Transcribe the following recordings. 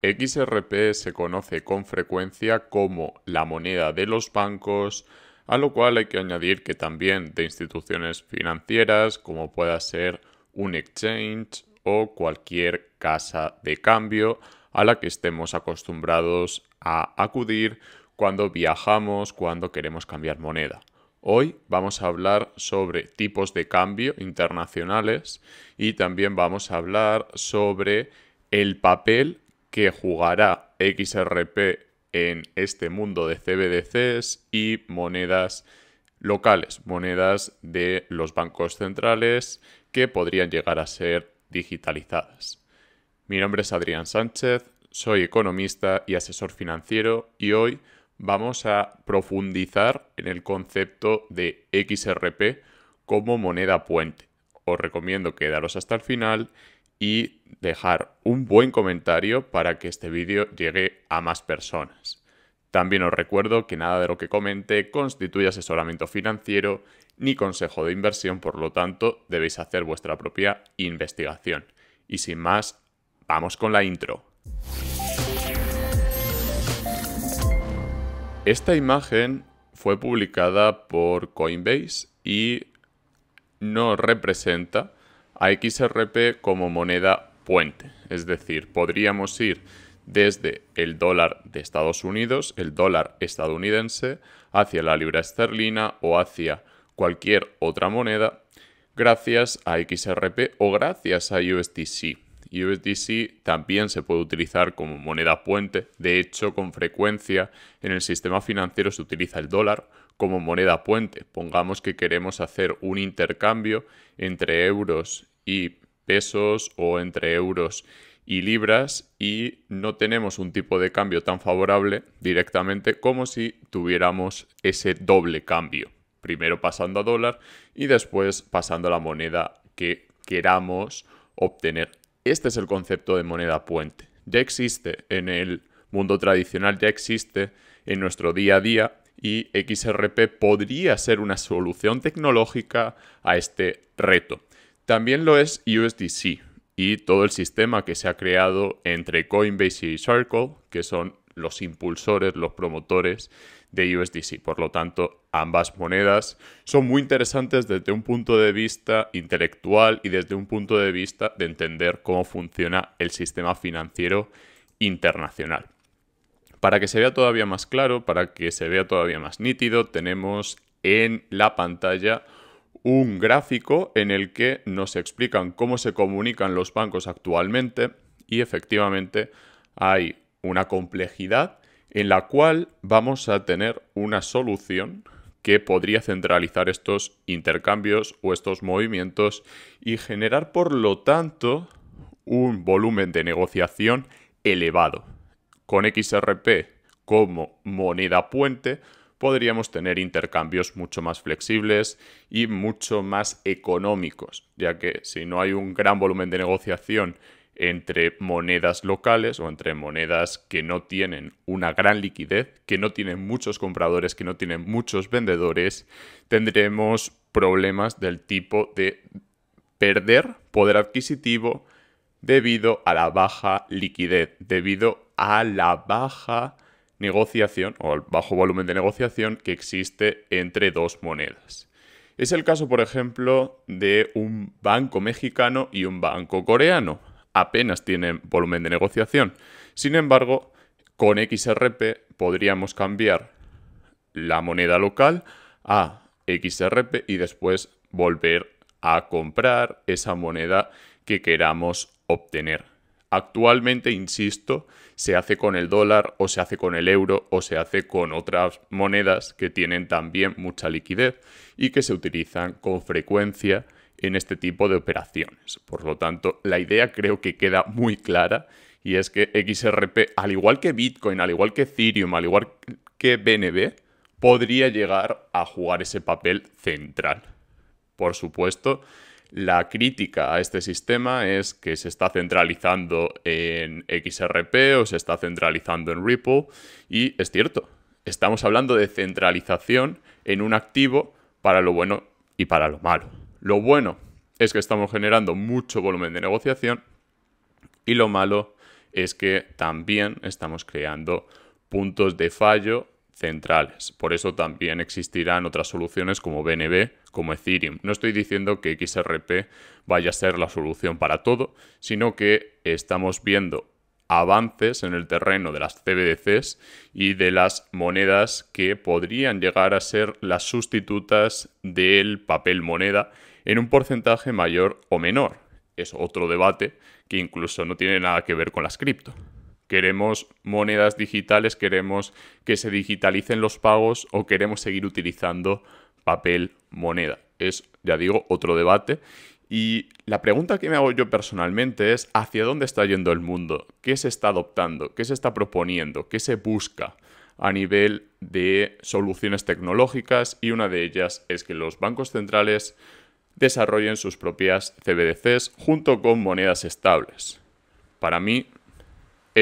XRP se conoce con frecuencia como la moneda de los bancos, a lo cual hay que añadir que también de instituciones financieras como pueda ser un exchange o cualquier casa de cambio a la que estemos acostumbrados a acudir cuando viajamos, cuando queremos cambiar moneda. Hoy vamos a hablar sobre tipos de cambio internacionales y también vamos a hablar sobre el papel que jugará XRP en este mundo de CBDCs y monedas locales, monedas de los bancos centrales que podrían llegar a ser digitalizadas. Mi nombre es Adrián Sánchez, soy economista y asesor financiero y hoy vamos a profundizar en el concepto de XRP como moneda puente. Os recomiendo quedaros hasta el final y dejar un buen comentario para que este vídeo llegue a más personas. También os recuerdo que nada de lo que comente constituye asesoramiento financiero ni consejo de inversión, por lo tanto debéis hacer vuestra propia investigación. Y sin más, vamos con la intro. Esta imagen fue publicada por Coinbase y no representa a XRP como moneda puente. Es decir, podríamos ir desde el dólar de Estados Unidos, el dólar estadounidense, hacia la libra esterlina o hacia cualquier otra moneda gracias a XRP o gracias a USDC. USDC también se puede utilizar como moneda puente. De hecho, con frecuencia en el sistema financiero se utiliza el dólar como moneda puente. Pongamos que queremos hacer un intercambio entre euros y pesos o entre euros y libras y no tenemos un tipo de cambio tan favorable directamente como si tuviéramos ese doble cambio. Primero pasando a dólar y después pasando a la moneda que queramos obtener. Este es el concepto de moneda puente. Ya existe en el mundo tradicional, ya existe en nuestro día a día y XRP podría ser una solución tecnológica a este reto. También lo es USDC y todo el sistema que se ha creado entre Coinbase y Circle, que son los impulsores, los promotores de USDC. Por lo tanto, ambas monedas son muy interesantes desde un punto de vista intelectual y desde un punto de vista de entender cómo funciona el sistema financiero internacional. Para que se vea todavía más claro, para que se vea todavía más nítido, tenemos en la pantalla un gráfico en el que nos explican cómo se comunican los bancos actualmente y efectivamente hay una complejidad en la cual vamos a tener una solución que podría centralizar estos intercambios o estos movimientos y generar por lo tanto un volumen de negociación elevado con XRP como moneda puente, podríamos tener intercambios mucho más flexibles y mucho más económicos, ya que si no hay un gran volumen de negociación entre monedas locales o entre monedas que no tienen una gran liquidez, que no tienen muchos compradores, que no tienen muchos vendedores, tendremos problemas del tipo de perder poder adquisitivo debido a la baja liquidez, debido a la baja negociación o al bajo volumen de negociación que existe entre dos monedas. Es el caso, por ejemplo, de un banco mexicano y un banco coreano. Apenas tienen volumen de negociación. Sin embargo, con XRP podríamos cambiar la moneda local a XRP y después volver a comprar esa moneda que queramos obtener. Actualmente, insisto, se hace con el dólar o se hace con el euro o se hace con otras monedas que tienen también mucha liquidez y que se utilizan con frecuencia en este tipo de operaciones. Por lo tanto, la idea creo que queda muy clara y es que XRP, al igual que Bitcoin, al igual que Ethereum, al igual que BNB, podría llegar a jugar ese papel central. Por supuesto, la crítica a este sistema es que se está centralizando en XRP o se está centralizando en Ripple y es cierto, estamos hablando de centralización en un activo para lo bueno y para lo malo. Lo bueno es que estamos generando mucho volumen de negociación y lo malo es que también estamos creando puntos de fallo centrales. Por eso también existirán otras soluciones como BNB, como Ethereum. No estoy diciendo que XRP vaya a ser la solución para todo, sino que estamos viendo avances en el terreno de las CBDCs y de las monedas que podrían llegar a ser las sustitutas del papel moneda en un porcentaje mayor o menor. Es otro debate que incluso no tiene nada que ver con las cripto. Queremos monedas digitales, queremos que se digitalicen los pagos o queremos seguir utilizando papel moneda. Es, ya digo, otro debate. Y la pregunta que me hago yo personalmente es, ¿hacia dónde está yendo el mundo? ¿Qué se está adoptando? ¿Qué se está proponiendo? ¿Qué se busca? a nivel de soluciones tecnológicas y una de ellas es que los bancos centrales desarrollen sus propias CBDCs junto con monedas estables. Para mí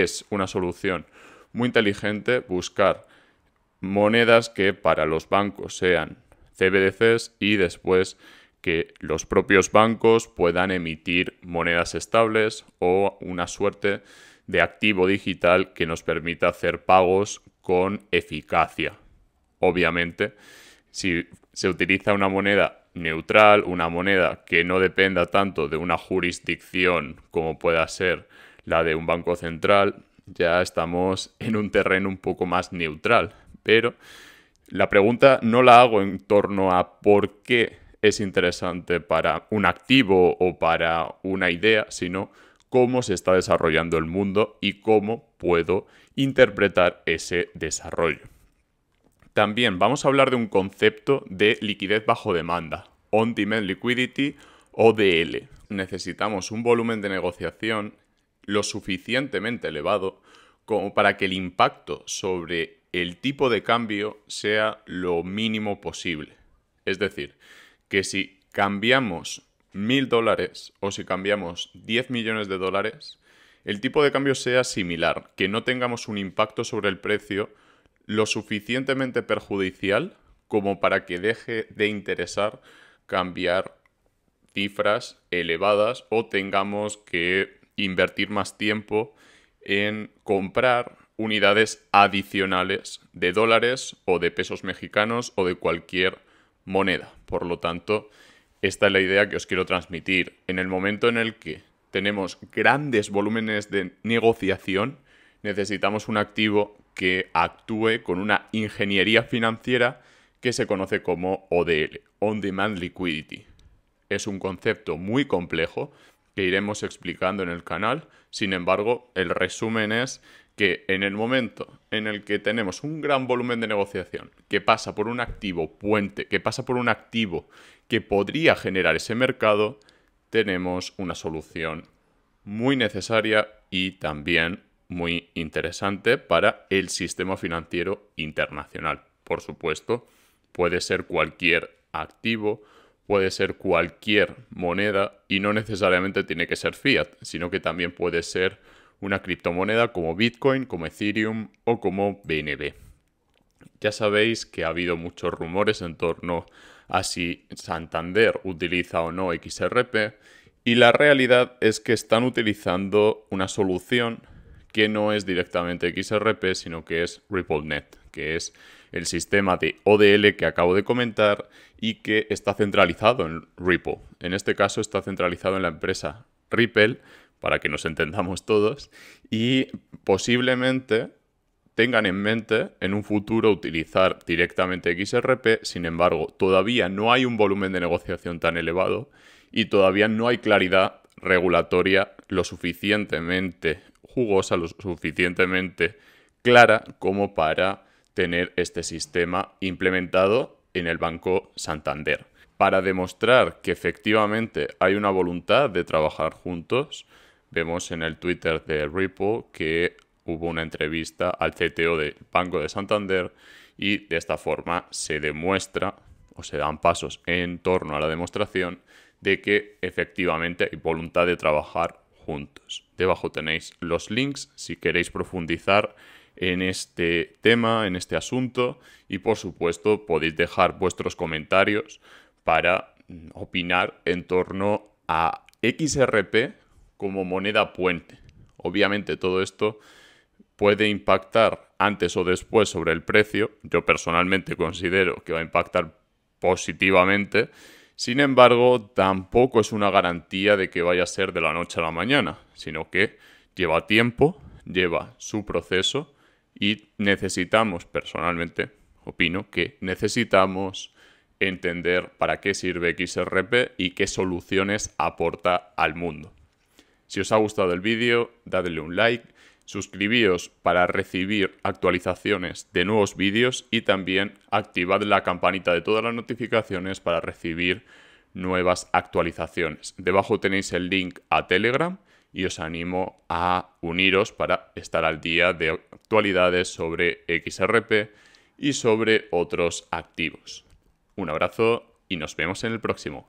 es una solución muy inteligente buscar monedas que para los bancos sean CBDCs y después que los propios bancos puedan emitir monedas estables o una suerte de activo digital que nos permita hacer pagos con eficacia. Obviamente, si se utiliza una moneda neutral, una moneda que no dependa tanto de una jurisdicción como pueda ser la de un banco central, ya estamos en un terreno un poco más neutral. Pero la pregunta no la hago en torno a por qué es interesante para un activo o para una idea, sino cómo se está desarrollando el mundo y cómo puedo interpretar ese desarrollo. También vamos a hablar de un concepto de liquidez bajo demanda, on-demand liquidity o DL. Necesitamos un volumen de negociación lo suficientemente elevado como para que el impacto sobre el tipo de cambio sea lo mínimo posible. Es decir, que si cambiamos mil dólares o si cambiamos 10 millones de dólares, el tipo de cambio sea similar, que no tengamos un impacto sobre el precio lo suficientemente perjudicial como para que deje de interesar cambiar cifras elevadas o tengamos que invertir más tiempo en comprar unidades adicionales de dólares o de pesos mexicanos o de cualquier moneda. Por lo tanto, esta es la idea que os quiero transmitir. En el momento en el que tenemos grandes volúmenes de negociación, necesitamos un activo que actúe con una ingeniería financiera que se conoce como ODL, On Demand Liquidity. Es un concepto muy complejo, que iremos explicando en el canal. Sin embargo, el resumen es que en el momento en el que tenemos un gran volumen de negociación que pasa por un activo puente, que pasa por un activo que podría generar ese mercado, tenemos una solución muy necesaria y también muy interesante para el sistema financiero internacional. Por supuesto, puede ser cualquier activo, puede ser cualquier moneda y no necesariamente tiene que ser fiat, sino que también puede ser una criptomoneda como Bitcoin, como Ethereum o como BNB. Ya sabéis que ha habido muchos rumores en torno a si Santander utiliza o no XRP y la realidad es que están utilizando una solución que no es directamente XRP, sino que es RippleNet, que es el sistema de ODL que acabo de comentar y que está centralizado en Ripple. En este caso está centralizado en la empresa Ripple, para que nos entendamos todos, y posiblemente tengan en mente en un futuro utilizar directamente XRP, sin embargo, todavía no hay un volumen de negociación tan elevado y todavía no hay claridad regulatoria lo suficientemente jugosa, lo suficientemente clara como para tener este sistema implementado en el Banco Santander. Para demostrar que efectivamente hay una voluntad de trabajar juntos, vemos en el Twitter de Ripple que hubo una entrevista al CTO del Banco de Santander y de esta forma se demuestra o se dan pasos en torno a la demostración de que efectivamente hay voluntad de trabajar juntos. Debajo tenéis los links si queréis profundizar en este tema, en este asunto y por supuesto podéis dejar vuestros comentarios para mm, opinar en torno a XRP como moneda puente. Obviamente todo esto puede impactar antes o después sobre el precio. Yo personalmente considero que va a impactar positivamente. Sin embargo, tampoco es una garantía de que vaya a ser de la noche a la mañana, sino que lleva tiempo, lleva su proceso y necesitamos, personalmente, opino que necesitamos entender para qué sirve XRP y qué soluciones aporta al mundo. Si os ha gustado el vídeo, dadle un like, suscribíos para recibir actualizaciones de nuevos vídeos y también activad la campanita de todas las notificaciones para recibir nuevas actualizaciones. Debajo tenéis el link a Telegram y os animo a uniros para estar al día de actualidades sobre XRP y sobre otros activos. Un abrazo y nos vemos en el próximo.